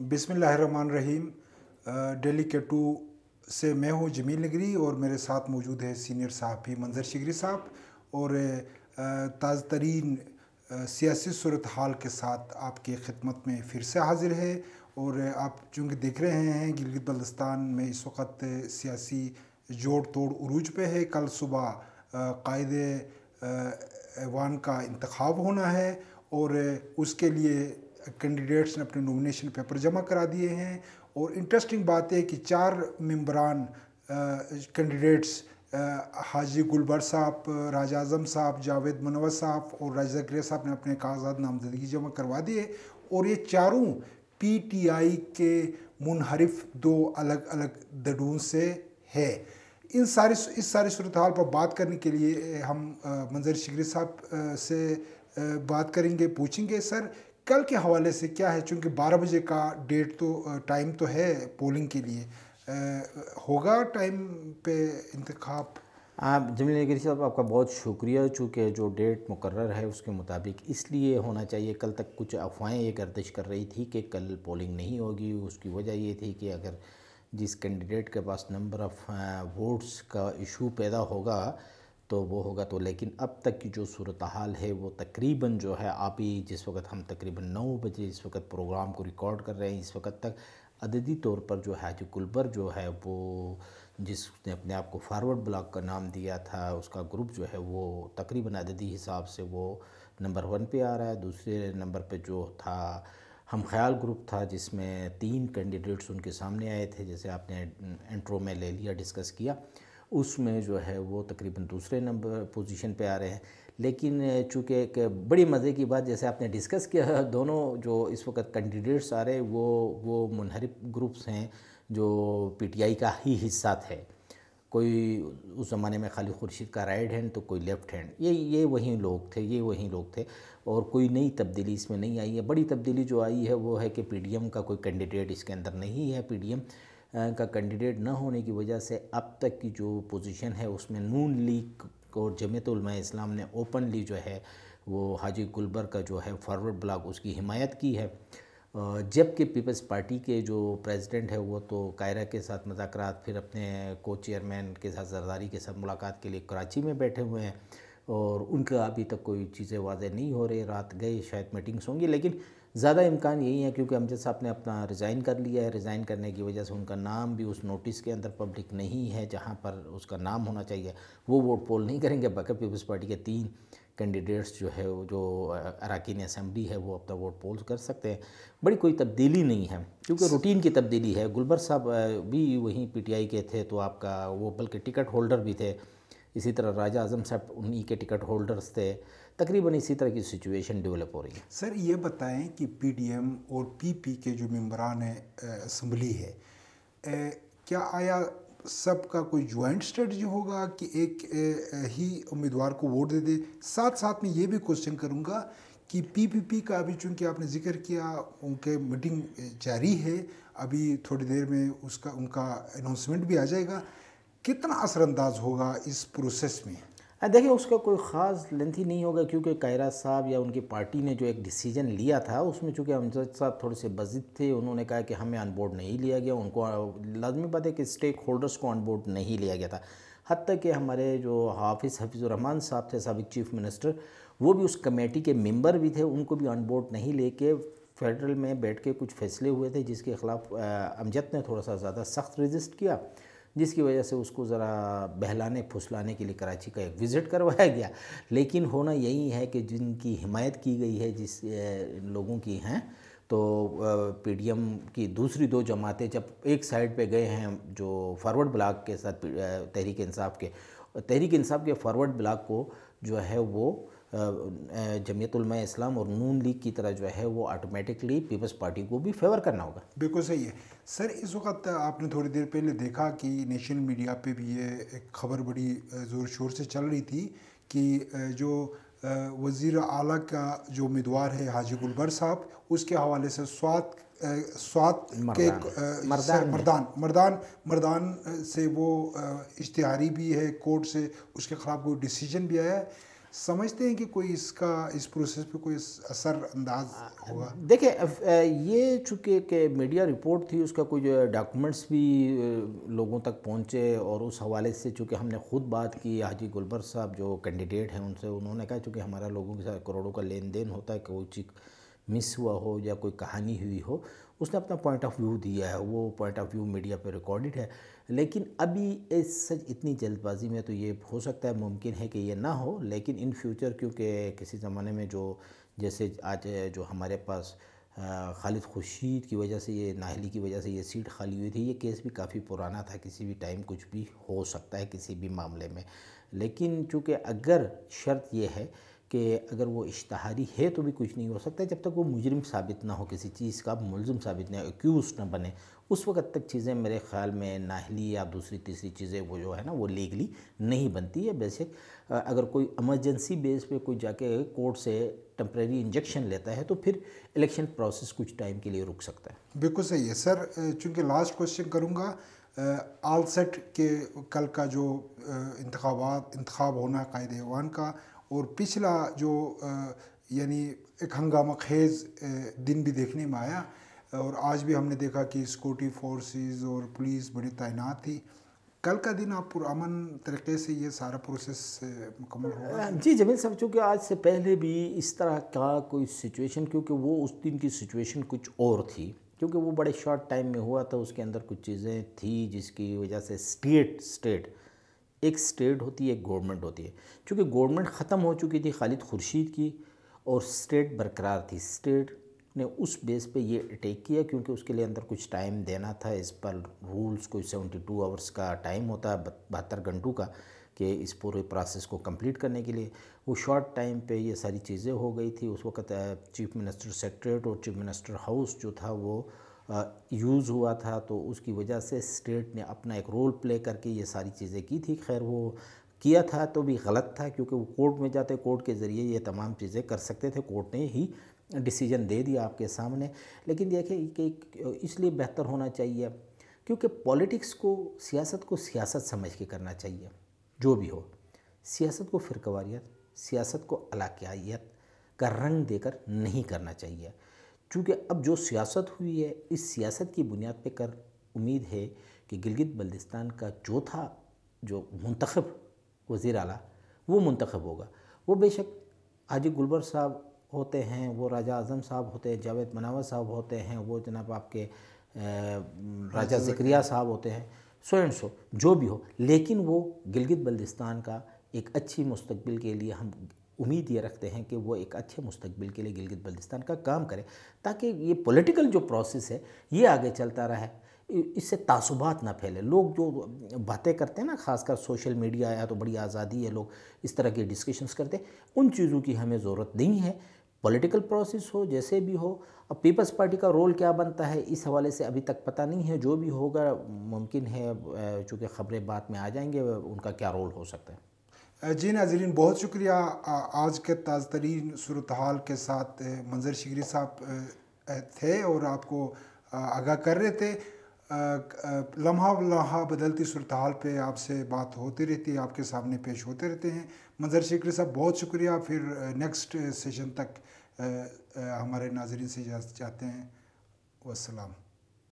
बिसमान रहीम daily के to से मैं हूँ जमील नगरी और मेरे साथ मौजूद है सीनियर साहबी मंजर शिगरी साहब और ताज़ तरीन सियासी सूरत हाल के साथ आपकी खिदमत में फिर से हाजिर है और आप चूँकि देख रहे हैं गिलगित बल्तिस्तान में इस वक्त सियासी जोड़ तोड़ उरूज पे है कल सुबह कायद ऐवान का इंतखब होना है और उसके लिए कैंडिडेट्स ने अपने नॉमिनेशन पेपर जमा करा दिए हैं और इंटरेस्टिंग बात है कि चार मम्बरान कैंडिडेट्स हाजी गुलबर साहब राज आजम साहब जावेद मनवर साहब और राजा ग्रे साहब ने अपने कागजात नामजदगी जमा करवा दिए और ये चारों पीटीआई के मुनहरफ दो अलग अलग दडून से है इन सारी इस सारी सूरत हाल पर बात करने के लिए हम मंजर शिगरी साहब से बात करेंगे पूछेंगे सर कल के हवाले से क्या है चूँकि बारह बजे का डेट तो टाइम तो है पोलिंग के लिए होगा टाइम पे इंतखब आप जमीन नगरी साहब आपका बहुत शुक्रिया चूँकि जो डेट मुकर है उसके मुताबिक इसलिए होना चाहिए कल तक कुछ अफवाहें ये गर्दिश कर रही थी कि कल पोलिंग नहीं होगी उसकी वजह ये थी कि अगर जिस कैंडिडेट के पास नंबर ऑफ़ वोट्स का इशू पैदा होगा तो वो होगा तो लेकिन अब तक की जो सूरत हाल है वो तकरीबन जो है अभी जिस वक्त हम तकरीबन नौ बजे इस वक्त प्रोग्राम को रिकॉर्ड कर रहे हैं इस वक्त तक अददी तौर पर जो हाजी गुलबर जो है वो जिसने अपने आप को फारवर्ड ब्लॉक का नाम दिया था उसका ग्रुप जो है वो तकरीबन अददी हिसाब से वो नंबर वन पे आ रहा है दूसरे नंबर पे जो था हम ख्याल ग्रुप था जिसमें तीन कैंडिडेट्स उनके सामने आए थे जैसे आपने इंट्रो में ले लिया डिस्कस किया उसमें जो है वो तकरीबन दूसरे नंबर पोजीशन पे आ रहे हैं लेकिन चूँकि एक बड़ी मज़े की बात जैसे आपने डिस्कस किया दोनों जो इस वक्त कैंडिडेट्स आ रहे वो वो मुनहरफ ग्रुप्स हैं जो पीटीआई का ही हिस्सा थे कोई उस ज़माने में खाली खुर्शीद का राइट हैंड तो कोई लेफ़्ट हैंड ये ये वही लोग थे ये वही लोग थे और कोई नई तब्दीली इसमें नहीं आई है बड़ी तब्दीली जो आई है वो है कि पीडीएम का कोई कैंडिडेट इसके अंदर नहीं है पीडीएम का कैंडिडेट ना होने की वजह से अब तक की जो पोजीशन है उसमें नून लीग और जमीतलमा इस्लाम ने ओपनली जो है वो हाजी गुलबर का जो है फॉरवर्ड ब्लॉक उसकी हिमायत की है जबकि पीपल्स पार्टी के जो प्रेसिडेंट है वो तो कायरा के साथ मजाक फिर अपने को चेयरमैन के साथ जरदारी के साथ मुलाकात के लिए कराची में बैठे हुए हैं और उनका अभी तक कोई चीज़ें वाजह नहीं हो रही रात गए शायद मीटिंग्स होंगी लेकिन ज़्यादा इम्कान यही है क्योंकि अमजद साहब ने अपना रिज़ाइन कर लिया है रिज़ाइन करने की वजह से उनका नाम भी उस नोटिस के अंदर पब्लिक नहीं है जहाँ पर उसका नाम होना चाहिए वो वोट पोल नहीं करेंगे बाकी पीपल्स पार्टी के तीन कैंडिडेट्स जो है जो अरकान असम्बली है वो अपना वोट पोल कर सकते हैं बड़ी कोई तब्दीली नहीं है क्योंकि रूटीन की तब्दीली है गुलबर साहब भी वहीं पी टी आई के थे तो आपका वो बल्कि टिकट होल्डर भी थे इसी तरह राजा आजम साहब उन्हीं के टिकट होल्डर्स थे तकरीबन इसी तरह की सिचुएशन डेवलप हो रही है सर ये बताएं कि पीडीएम और पीपी के जो मम्बरान असम्बली है ए, क्या आया सबका कोई ज्वाइंट स्ट्रेटजी होगा कि एक ए, ही उम्मीदवार को वोट दे दे साथ साथ में ये भी क्वेश्चन करूँगा कि पीपीपी का अभी चूंकि आपने जिक्र किया उनके मीटिंग जारी है अभी थोड़ी देर में उसका उनका अनाउंसमेंट भी आ जाएगा कितना असरअंदाज होगा इस प्रोसेस में देखिए उसका कोई ख़ास लेंथी नहीं होगा क्योंकि कायरा साहब या उनकी पार्टी ने जो एक डिसीजन लिया था उसमें चूँकि अमजद साहब थोड़े से बजिद थे उन्होंने कहा कि हमें ऑन बोर्ड नहीं लिया गया उनको लाजमी बात है कि स्टेक होल्डर्स को ऑन बोर्ड नहीं लिया गया था हद तक कि हमारे जो हाफिज़ हफीज़ुररहमान साहब थे सबक चीफ़ मिनिस्टर वो भी उस कमेटी के मेम्बर भी थे उनको भी ऑन बोर्ड नहीं लेके फेडरल में बैठ के कुछ फैसले हुए थे जिसके ख़िलाफ़ अमजद ने थोड़ा सा ज़्यादा सख्त रजिस्ट किया जिसकी वजह से उसको ज़रा बहलाने फुसलाने के लिए कराची का एक विज़िट करवाया गया लेकिन होना यही है कि जिनकी हिमायत की गई है जिस लोगों की हैं तो पीडीएम की दूसरी दो जमातें जब एक साइड पे गए हैं जो फॉरवर्ड ब्लाक के साथ तहरीक इंसाफ के तहरीक इंसाफ के फॉरवर्ड ब्लाक को जो है वो जमीयतलमा इस्लाम और नून लीग की तरह जो है वो ऑटोमेटिकली पीपल्स पार्टी को भी फेवर करना होगा बिल्कुल सही है सर इस वक्त आपने थोड़ी देर पहले देखा कि नेशनल मीडिया पे भी ये एक खबर बड़ी ज़ोर शोर से चल रही थी कि जो वज़ी अला का जो उम्मीदवार है हाजी गुलबर साहब उसके हवाले से स्वाद स्वात के मर्दान मर्दान मर्दान से वो इश्तहारी भी है कोर्ट से उसके ख़िलाफ़ कोई डिसीजन भी आया है समझते हैं कि कोई इसका इस प्रोसेस पे कोई असर अंदाज होगा देखिए ये चूँकि एक मीडिया रिपोर्ट थी उसका कुछ डॉक्यूमेंट्स भी लोगों तक पहुँचे और उस हवाले से चूँकि हमने खुद बात की हाजी गुलबर साहब जो कैंडिडेट हैं उनसे उन्होंने कहा चूँकि हमारा लोगों के साथ करोड़ों का लेन देन होता है कोई चीज़ मिस हुआ हो या कोई कहानी हुई हो उसने अपना पॉइंट ऑफ व्यू दिया है वो पॉइंट ऑफ व्यू मीडिया पर रिकॉर्डेड है लेकिन अभी इस सच इतनी जल्दबाजी में तो ये हो सकता है मुमकिन है कि ये ना हो लेकिन इन फ्यूचर क्योंकि किसी ज़माने में जो जैसे आज जो हमारे पास खालिद खुर्शीद की वजह से ये नाहली की वजह से ये सीट खाली हुई थी ये केस भी काफ़ी पुराना था किसी भी टाइम कुछ भी हो सकता है किसी भी मामले में लेकिन चूँकि अगर शर्त यह है कि अगर वो इश्तहारी है तो भी कुछ नहीं हो सकता जब तक वो मुजरम साबित ना हो किसी चीज़ का मुलम साबित ना हो एक्यूज़ ना बने उस वक्त तक चीज़ें मेरे ख्याल में नाहली या दूसरी तीसरी चीज़ें वो जो है ना वो लीगली नहीं बनती है बेसिक अगर कोई एमरजेंसी बेस पे कोई जाके कोर्ट से टम्प्रेरी इंजेक्शन लेता है तो फिर इलेक्शन प्रोसेस कुछ टाइम के लिए रुक सकता है बिल्कुल सही है सर चूँकि लास्ट क्वेश्चन करूँगा आल सेट के कल का जो इंतबात इंतब होना कायद वन का और पिछला जो यानी एक हंगामा खेज दिन भी देखने में आया और आज भी हमने देखा कि सिक्योरिटी फोर्सेस और पुलिस बड़ी तैनात थी कल का दिन आप पुरान तरीके से ये सारा प्रोसेस मुकम्मल होगा जी जमील साहब चूँकि आज से पहले भी इस तरह का कोई सिचुएशन क्योंकि वो उस दिन की सिचुएशन कुछ और थी क्योंकि वो बड़े शॉर्ट टाइम में हुआ था उसके अंदर कुछ चीज़ें थी जिसकी वजह से स्टेट स्टेट एक स्टेट होती है एक गवर्नमेंट होती है क्योंकि गवर्नमेंट ख़त्म हो चुकी थी खालिद खुर्शीद की और स्टेट बरकरार थी स्टेट ने उस बेस पे ये अटैक किया क्योंकि उसके लिए अंदर कुछ टाइम देना था इस पर रूल्स कोई सेवेंटी टू आवर्स का टाइम होता है बहत्तर घंटों का कि इस पूरे प्रोसेस को कंप्लीट करने के लिए वो शॉर्ट टाइम पे ये सारी चीज़ें हो गई थी उस वक्त चीफ मिनिस्टर सेक्रेट और चीफ मिनिस्टर हाउस जो था वो यूज़ हुआ था तो उसकी वजह से स्टेट ने अपना एक रोल प्ले करके ये सारी चीज़ें की थी खैर वो किया था तो भी गलत था क्योंकि वो कोर्ट में जाते कोर्ट के ज़रिए ये तमाम चीज़ें कर सकते थे कोर्ट ने ही डिसीजन दे दिया आपके सामने लेकिन देखिए कि इसलिए बेहतर होना चाहिए क्योंकि पॉलिटिक्स को सियासत को सियासत समझ के करना चाहिए जो भी हो सियासत को फिरकवारीत सियासत को अलाकियात का रंग देकर नहीं करना चाहिए चूँकि अब जो सियासत हुई है इस सियासत की बुनियाद पर कर उम्मीद है कि गिलगित बल्दिस्तान का चौथा जो मंतखब वज़ी अला वो मंतखब होगा वो बेशक हाजी गुलबर साहब होते हैं वो राजा आजम साहब होते हैं जावेद मनावर साहब होते हैं वो जनाब आपके राजा जिक्रिया साहब होते हैं सो एंड सो जो भी हो लेकिन वो गिलगित बल्दिस्तान का एक अच्छी मुस्तबिल के लिए हम उम्मीद ये रखते हैं कि वो एक अच्छे मुस्तबिल के लिए गिलगित बल्तिस्तान का काम करें ताकि ये पॉलिटिकल जो प्रोसेस है ये आगे चलता रहे इससे तासुबात ना फैले लोग जो बातें करते हैं ना खासकर सोशल मीडिया या तो बड़ी आज़ादी है लोग इस तरह के डिस्कशंस करते हैं उन चीज़ों की हमें ज़रूरत नहीं है पॉलिटिकल प्रोसेस हो जैसे भी हो अब पीपल्स पार्टी का रोल क्या बनता है इस हवाले से अभी तक पता नहीं है जो भी होगा मुमकिन है चूँकि ख़बरें बाद में आ जाएंगे उनका क्या रोल हो सकता है जी नाजरीन बहुत शुक्रिया आज के ताज़ तरीन सूरत हाल के साथ मंजर शिकरी साहब थे और आपको आगाह कर रहे थे लम्हा लम्हा बदलती सूरत हाल पर आपसे बात होती रहती है आपके सामने पेश होते रहते हैं मंजर शिकरी साहब बहुत शुक्रिया फिर नेक्स्ट सेशन तक हमारे नाजरन से इजाज़त चाहते हैं वसलम